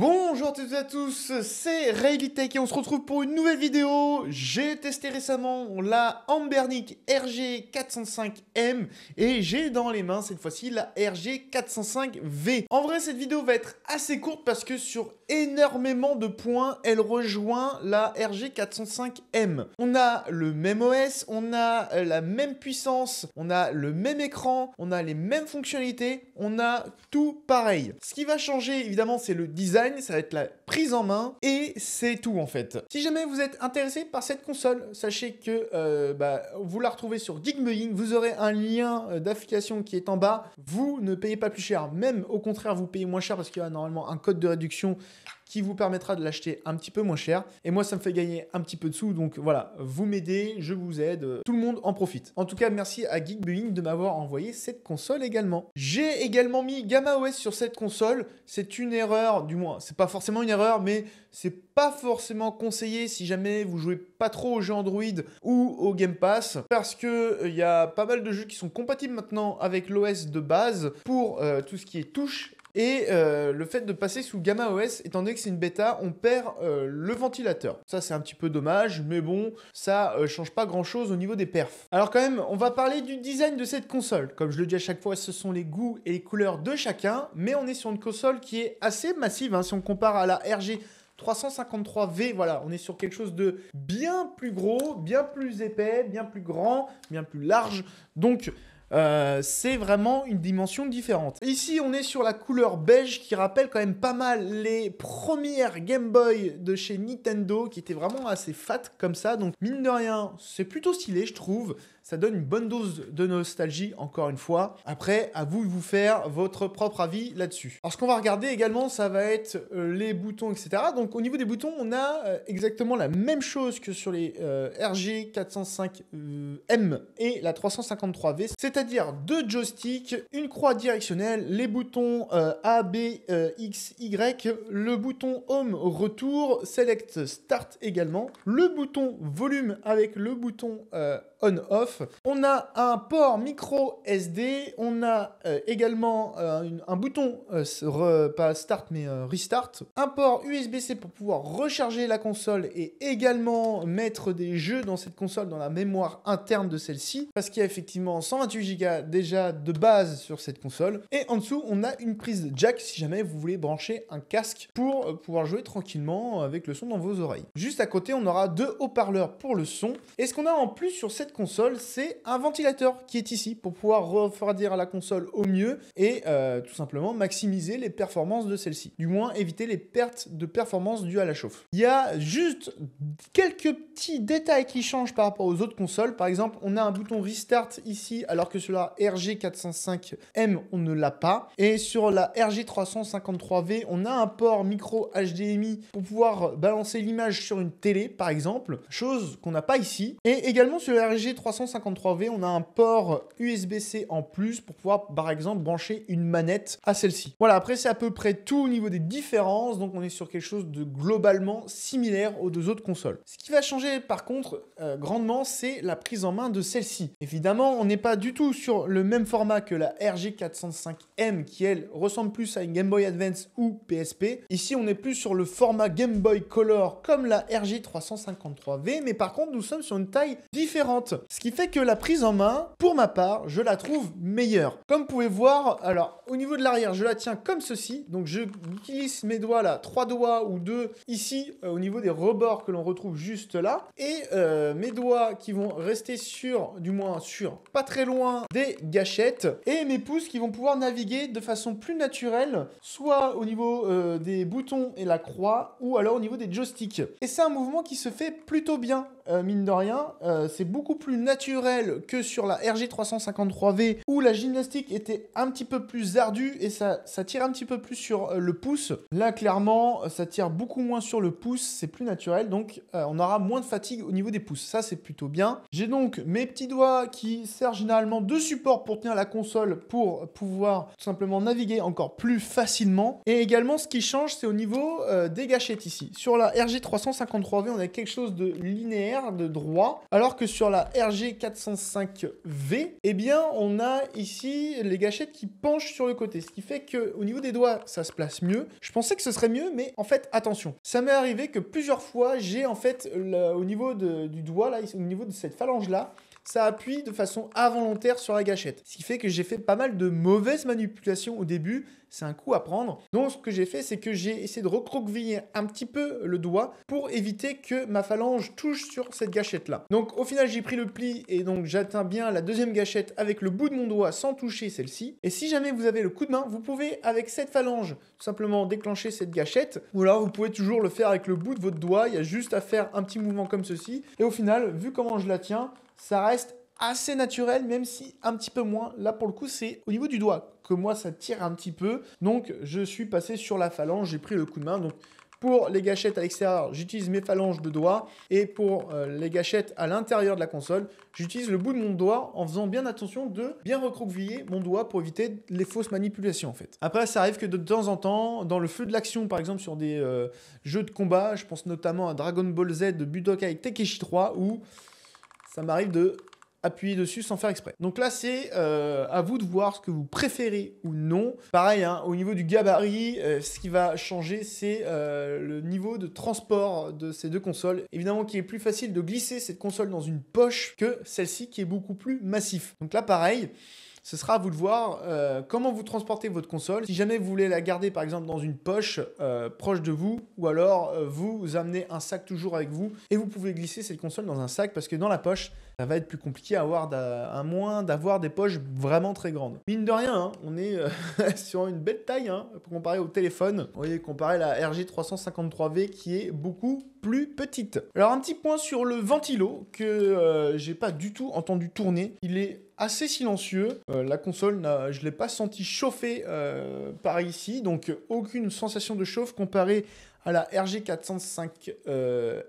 Boom! Bonjour à toutes et à tous, c'est Railitech et on se retrouve pour une nouvelle vidéo. J'ai testé récemment la Ambernic RG405M et j'ai dans les mains cette fois-ci la RG405V. En vrai, cette vidéo va être assez courte parce que sur énormément de points, elle rejoint la RG405M. On a le même OS, on a euh, la même puissance, on a le même écran, on a les mêmes fonctionnalités, on a tout pareil. Ce qui va changer, évidemment, c'est le design, ça la prise en main et c'est tout en fait. Si jamais vous êtes intéressé par cette console, sachez que euh, bah, vous la retrouvez sur Digmein, vous aurez un lien euh, d'affiliation qui est en bas, vous ne payez pas plus cher, même au contraire vous payez moins cher parce qu'il y a normalement un code de réduction qui vous permettra de l'acheter un petit peu moins cher. Et moi, ça me fait gagner un petit peu de sous. Donc voilà, vous m'aidez, je vous aide, tout le monde en profite. En tout cas, merci à Geekbuying de m'avoir envoyé cette console également. J'ai également mis Gamma OS sur cette console. C'est une erreur, du moins, c'est pas forcément une erreur, mais c'est pas forcément conseillé si jamais vous jouez pas trop aux jeux Android ou au Game Pass parce que euh, il y a pas mal de jeux qui sont compatibles maintenant avec l'OS de base pour euh, tout ce qui est touche et euh, le fait de passer sous Gamma OS, étant donné que c'est une bêta, on perd euh, le ventilateur. Ça, c'est un petit peu dommage, mais bon, ça ne euh, change pas grand chose au niveau des perfs. Alors, quand même, on va parler du design de cette console. Comme je le dis à chaque fois, ce sont les goûts et les couleurs de chacun, mais on est sur une console qui est assez massive hein. si on compare à la RG 353V, voilà, on est sur quelque chose de bien plus gros, bien plus épais, bien plus grand, bien plus large. Donc euh, c'est vraiment une dimension différente. Ici, on est sur la couleur beige qui rappelle quand même pas mal les premières Game Boy de chez Nintendo qui étaient vraiment assez fat comme ça. Donc, mine de rien, c'est plutôt stylé, je trouve. Ça donne une bonne dose de nostalgie, encore une fois. Après, à vous de vous faire votre propre avis là-dessus. Alors, ce qu'on va regarder également, ça va être euh, les boutons, etc. Donc, au niveau des boutons, on a euh, exactement la même chose que sur les euh, RG 405M et la 353V, c'est-à-dire deux joysticks, une croix directionnelle, les boutons A, B, X, Y, le bouton Home retour, Select Start également, le bouton volume avec le bouton on-off. On a un port micro SD, on a euh, également euh, un bouton, euh, pas start mais restart, un port USB-C pour pouvoir recharger la console et également mettre des jeux dans cette console, dans la mémoire interne de celle-ci, parce qu'il y a effectivement 128 Go déjà de base sur cette console. Et en dessous, on a une prise jack si jamais vous voulez brancher un casque pour pouvoir jouer tranquillement avec le son dans vos oreilles. Juste à côté, on aura deux haut-parleurs pour le son. Et ce qu'on a en plus sur cette console, c'est un ventilateur qui est ici pour pouvoir refroidir la console au mieux et euh, tout simplement maximiser les performances de celle-ci. Du moins, éviter les pertes de performance dues à la chauffe. Il y a juste quelques petits détails qui changent par rapport aux autres consoles. Par exemple, on a un bouton Restart ici, alors que sur la RG405M, on ne l'a pas. Et sur la RG353V, on a un port micro HDMI pour pouvoir balancer l'image sur une télé, par exemple, chose qu'on n'a pas ici. Et également sur la G353V, on a un port USB-C en plus pour pouvoir, par exemple, brancher une manette à celle-ci. Voilà, après, c'est à peu près tout au niveau des différences. Donc, on est sur quelque chose de globalement similaire aux deux autres consoles. Ce qui va changer, par contre, euh, grandement, c'est la prise en main de celle-ci. Évidemment, on n'est pas du tout sur le même format que la RG405M qui, elle, ressemble plus à une Game Boy Advance ou PSP. Ici, on est plus sur le format Game Boy Color comme la RG353V, mais par contre, nous sommes sur une taille différente. Ce qui fait que la prise en main, pour ma part, je la trouve meilleure. Comme vous pouvez voir, alors au niveau de l'arrière, je la tiens comme ceci. Donc je glisse mes doigts là, trois doigts ou deux ici euh, au niveau des rebords que l'on retrouve juste là. Et euh, mes doigts qui vont rester sur, du moins sur, pas très loin des gâchettes. Et mes pouces qui vont pouvoir naviguer de façon plus naturelle, soit au niveau euh, des boutons et la croix, ou alors au niveau des joysticks. Et c'est un mouvement qui se fait plutôt bien euh, mine de rien, euh, c'est beaucoup plus naturel que sur la RG353V où la gymnastique était un petit peu plus ardue et ça, ça tire un petit peu plus sur euh, le pouce. Là, clairement, ça tire beaucoup moins sur le pouce, c'est plus naturel, donc on aura moins de fatigue au niveau des pouces. Ça, c'est plutôt bien. J'ai donc mes petits doigts qui servent généralement de support pour tenir la console pour pouvoir simplement naviguer encore plus facilement. Et également, ce qui change, c'est au niveau des gâchettes ici. Sur la RG353V, on a quelque chose de linéaire de droit, alors que sur la RG405V, eh bien, on a ici les gâchettes qui penchent sur le côté, ce qui fait que au niveau des doigts, ça se place mieux. Je pensais que ce serait mieux, mais en fait, attention, ça m'est arrivé que plusieurs fois, j'ai en fait, au niveau du doigt, là, au niveau de cette phalange là, ça appuie de façon involontaire sur la gâchette. Ce qui fait que j'ai fait pas mal de mauvaises manipulations au début, c'est un coup à prendre. Donc ce que j'ai fait, c'est que j'ai essayé de recroqueviller un petit peu le doigt pour éviter que ma phalange touche sur cette gâchette-là. Donc au final, j'ai pris le pli et donc j'atteins bien la deuxième gâchette avec le bout de mon doigt sans toucher celle-ci. Et si jamais vous avez le coup de main, vous pouvez avec cette phalange simplement déclencher cette gâchette. Ou alors vous pouvez toujours le faire avec le bout de votre doigt, il y a juste à faire un petit mouvement comme ceci. Et au final, vu comment je la tiens, ça reste assez naturel, même si un petit peu moins. Là, pour le coup, c'est au niveau du doigt que moi, ça tire un petit peu. Donc, je suis passé sur la phalange, j'ai pris le coup de main. Donc, pour les gâchettes à l'extérieur, j'utilise mes phalanges de doigts. Et pour euh, les gâchettes à l'intérieur de la console, j'utilise le bout de mon doigt en faisant bien attention de bien recroqueviller mon doigt pour éviter les fausses manipulations en fait. Après, ça arrive que de temps en temps, dans le feu de l'action, par exemple sur des euh, jeux de combat, je pense notamment à Dragon Ball Z de Budokai Tekeshi 3, où ça m'arrive de appuyer dessus sans faire exprès. Donc là, c'est euh, à vous de voir ce que vous préférez ou non. Pareil, hein, au niveau du gabarit, euh, ce qui va changer, c'est euh, le niveau de transport de ces deux consoles. Évidemment qu'il est plus facile de glisser cette console dans une poche que celle-ci qui est beaucoup plus massif. Donc là, pareil, ce sera à vous de voir euh, comment vous transportez votre console. Si jamais vous voulez la garder par exemple dans une poche euh, proche de vous, ou alors euh, vous, amenez un sac toujours avec vous et vous pouvez glisser cette console dans un sac parce que dans la poche, ça va être plus compliqué à, avoir à moins d'avoir des poches vraiment très grandes. Mine de rien, hein, on est sur une belle taille pour hein, comparer au téléphone. Vous voyez, comparer la RG 353V qui est beaucoup plus petite. Alors un petit point sur le ventilo que j'ai pas du tout entendu tourner. Il est assez silencieux. Euh, la console, je l'ai pas senti chauffer euh, par ici, donc aucune sensation de chauffe comparée à la RG405M, euh,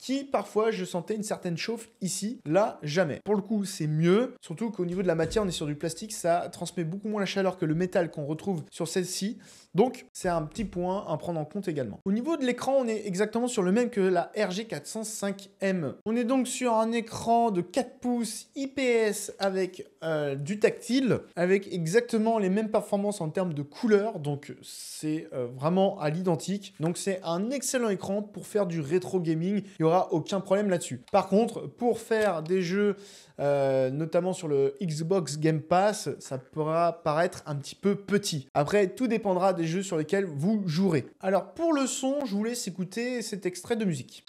qui parfois je sentais une certaine chauffe ici, là jamais. Pour le coup, c'est mieux, surtout qu'au niveau de la matière, on est sur du plastique, ça transmet beaucoup moins la chaleur que le métal qu'on retrouve sur celle-ci. Donc, c'est un petit point à prendre en compte également. Au niveau de l'écran, on est exactement sur le même que la RG405M. On est donc sur un écran de 4 pouces IPS avec euh, du tactile, avec exactement les mêmes performances en termes de couleur, donc c'est euh, vraiment à l'identique. Donc c'est un excellent écran pour faire du rétro gaming, il n'y aura aucun problème là-dessus. Par contre, pour faire des jeux, euh, notamment sur le Xbox Game Pass, ça pourra paraître un petit peu petit. Après, tout dépendra des jeux sur lesquels vous jouerez. Alors pour le son, je vous laisse écouter cet extrait de musique.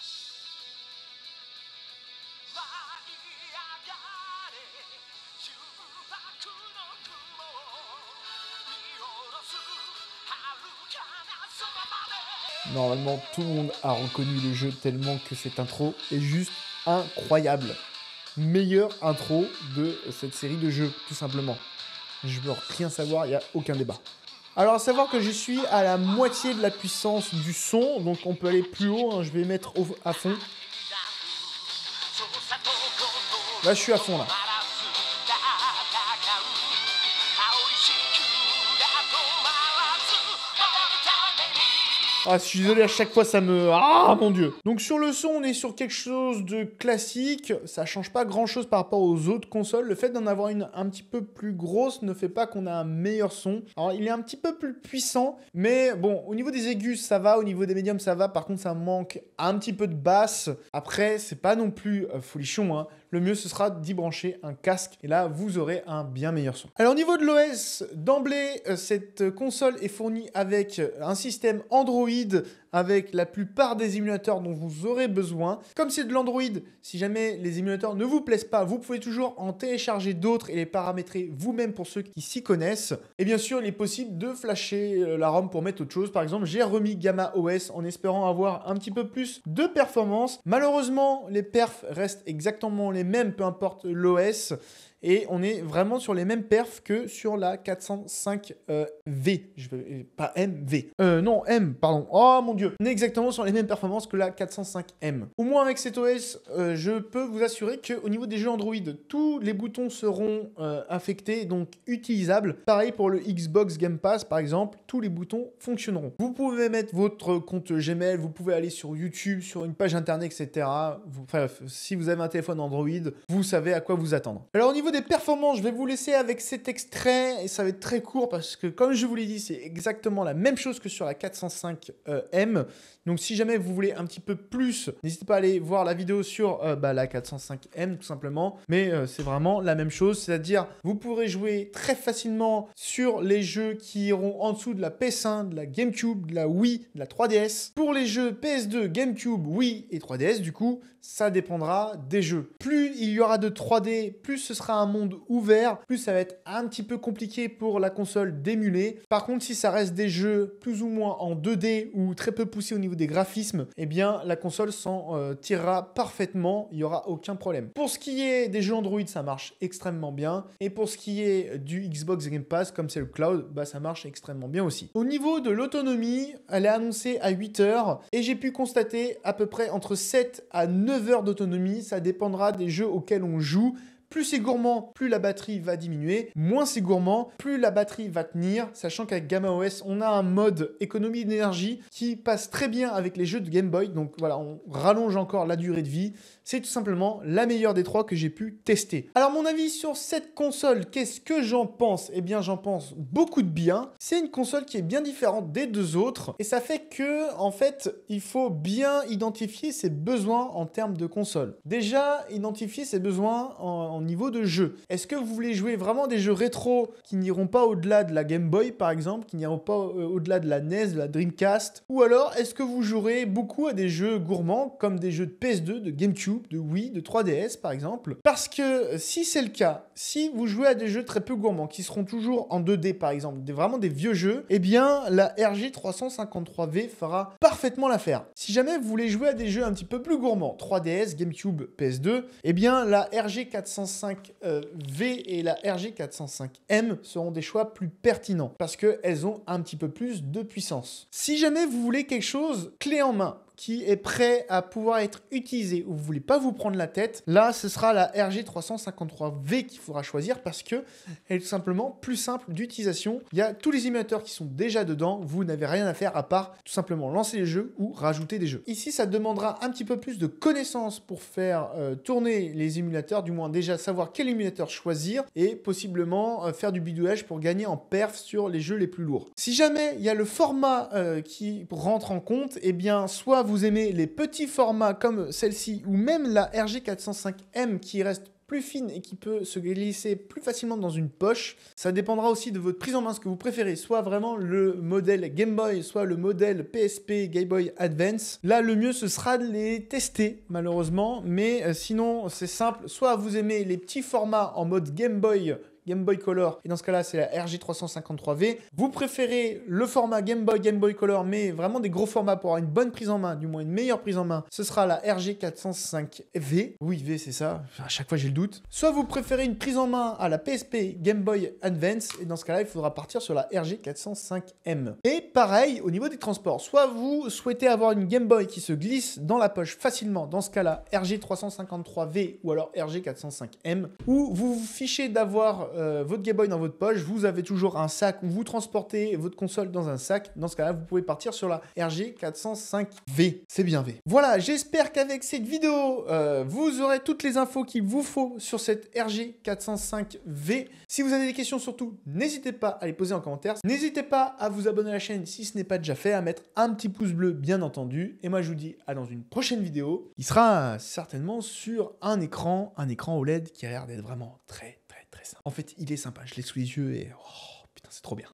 Normalement, tout le monde a reconnu le jeu tellement que cette intro est juste incroyable. Meilleure intro de cette série de jeux, tout simplement. Je veux rien savoir, il n'y a aucun débat. Alors, à savoir que je suis à la moitié de la puissance du son, donc on peut aller plus haut, hein, je vais mettre à fond. Là, je suis à fond, là. Ah, je suis désolé, à chaque fois ça me. Ah mon dieu Donc sur le son, on est sur quelque chose de classique. Ça change pas grand chose par rapport aux autres consoles. Le fait d'en avoir une un petit peu plus grosse ne fait pas qu'on a un meilleur son. Alors il est un petit peu plus puissant, mais bon, au niveau des aigus ça va, au niveau des médiums ça va. Par contre, ça manque un petit peu de basse. Après, c'est pas non plus euh, folichon. Hein le mieux ce sera d'y brancher un casque et là vous aurez un bien meilleur son. Alors au niveau de l'OS, d'emblée, euh, cette console est fournie avec euh, un système Android avec la plupart des émulateurs dont vous aurez besoin. Comme c'est de l'Android, si jamais les émulateurs ne vous plaisent pas, vous pouvez toujours en télécharger d'autres et les paramétrer vous-même pour ceux qui s'y connaissent. Et bien sûr, il est possible de flasher euh, la ROM pour mettre autre chose. Par exemple, j'ai remis Gamma OS en espérant avoir un petit peu plus de performance. Malheureusement, les perfs restent exactement les mais même peu importe l'OS. Et on est vraiment sur les mêmes perfs que sur la 405V. Euh, je veux, euh, pas MV. Euh, non, M, pardon. Oh mon dieu. On est exactement sur les mêmes performances que la 405M. Au moins avec cet OS, euh, je peux vous assurer qu'au niveau des jeux Android, tous les boutons seront affectés, donc utilisables. Pareil pour le Xbox Game Pass, par exemple, tous les boutons fonctionneront. Vous pouvez mettre votre compte Gmail, vous pouvez aller sur YouTube, sur une page internet, etc. enfin, si vous avez un téléphone Android, vous savez à quoi vous attendre. Alors au niveau des performances, je vais vous laisser avec cet extrait et ça va être très court parce que comme je vous l'ai dit, c'est exactement la même chose que sur la 405 e M. Donc si jamais vous voulez un petit peu plus, n'hésitez pas à aller voir la vidéo sur euh, bah, la 405 e M tout simplement. Mais euh, c'est vraiment la même chose, c'est-à-dire vous pourrez jouer très facilement sur les jeux qui iront en dessous de la PS1, de la GameCube, de la Wii, de la 3DS. Pour les jeux PS2, GameCube, Wii et 3DS, du coup, ça dépendra des jeux. Plus il y aura de 3D, plus ce sera un monde ouvert, plus ça va être un petit peu compliqué pour la console d'émuler. Par contre, si ça reste des jeux plus ou moins en 2D ou très peu poussés au niveau des graphismes, eh bien la console s'en euh, tirera parfaitement, il n'y aura aucun problème. Pour ce qui est des jeux Android, ça marche extrêmement bien. Et pour ce qui est du Xbox Game Pass, comme c'est le cloud, bah ça marche extrêmement bien aussi. Au niveau de l'autonomie, elle est annoncée à 8 heures et j'ai pu constater à peu près entre 7 à 9 heures d'autonomie. Ça dépendra des jeux auxquels on joue plus c'est gourmand, plus la batterie va diminuer, moins c'est gourmand, plus la batterie va tenir, sachant qu'avec Gamma OS, on a un mode économie d'énergie qui passe très bien avec les jeux de Game Boy, donc voilà, on rallonge encore la durée de vie. C'est tout simplement la meilleure des trois que j'ai pu tester. Alors mon avis sur cette console, qu'est-ce que j'en pense Eh bien j'en pense beaucoup de bien. C'est une console qui est bien différente des deux autres, et ça fait que, en fait, il faut bien identifier ses besoins en termes de console. Déjà, identifier ses besoins en niveau de jeu. Est-ce que vous voulez jouer vraiment des jeux rétro qui n'iront pas au-delà de la Game Boy par exemple, qui n'iront pas euh, au-delà de la NES, de la Dreamcast Ou alors est-ce que vous jouerez beaucoup à des jeux gourmands comme des jeux de PS2, de GameCube, de Wii, de 3DS par exemple Parce que euh, si c'est le cas, si vous jouez à des jeux très peu gourmands qui seront toujours en 2D par exemple, des, vraiment des vieux jeux, eh bien la RG 353V fera parfaitement l'affaire. Si jamais vous voulez jouer à des jeux un petit peu plus gourmands, 3DS, GameCube, PS2, eh bien la RG 400 405V euh, et la RG 405M seront des choix plus pertinents parce qu'elles ont un petit peu plus de puissance. Si jamais vous voulez quelque chose clé en main, qui est prêt à pouvoir être utilisé ou vous voulez pas vous prendre la tête, là ce sera la RG353V qu'il faudra choisir parce que elle est tout simplement plus simple d'utilisation. Il y a tous les émulateurs qui sont déjà dedans, vous n'avez rien à faire à part tout simplement lancer les jeux ou rajouter des jeux. Ici ça demandera un petit peu plus de connaissances pour faire euh, tourner les émulateurs, du moins déjà savoir quel émulateur choisir et possiblement euh, faire du bidouage pour gagner en perf sur les jeux les plus lourds. Si jamais il y a le format euh, qui rentre en compte, et eh bien soit vous vous aimez les petits formats comme celle-ci ou même la RG405M qui reste plus fine et qui peut se glisser plus facilement dans une poche. Ça dépendra aussi de votre prise en main, ce que vous préférez, soit vraiment le modèle Game Boy, soit le modèle PSP Game Boy Advance. Là, le mieux, ce sera de les tester, malheureusement, mais euh, sinon, c'est simple, soit vous aimez les petits formats en mode Game Boy Game Boy Color, et dans ce cas-là, c'est la RG353V. Vous préférez le format Game Boy, Game Boy Color, mais vraiment des gros formats pour avoir une bonne prise en main, du moins une meilleure prise en main, ce sera la RG405V. Oui, V, c'est ça. À chaque fois, j'ai le doute. Soit vous préférez une prise en main à la PSP Game Boy Advance, et dans ce cas-là, il faudra partir sur la RG405M. Et pareil, au niveau des transports, soit vous souhaitez avoir une Game Boy qui se glisse dans la poche facilement, dans ce cas-là, RG353V ou alors RG405M, ou vous vous fichez d'avoir euh, votre Game Boy dans votre poche, vous avez toujours un sac où vous transportez votre console dans un sac. Dans ce cas-là, vous pouvez partir sur la RG 405V. C'est bien V. Voilà, j'espère qu'avec cette vidéo, euh, vous aurez toutes les infos qu'il vous faut sur cette RG 405V. Si vous avez des questions, surtout, n'hésitez pas à les poser en commentaire. N'hésitez pas à vous abonner à la chaîne si ce n'est pas déjà fait, à mettre un petit pouce bleu, bien entendu. Et moi, je vous dis à dans une prochaine vidéo. Il sera certainement sur un écran, un écran OLED qui a l'air d'être vraiment très en fait, il est sympa. Je l'ai sous les yeux et oh, putain, c'est trop bien.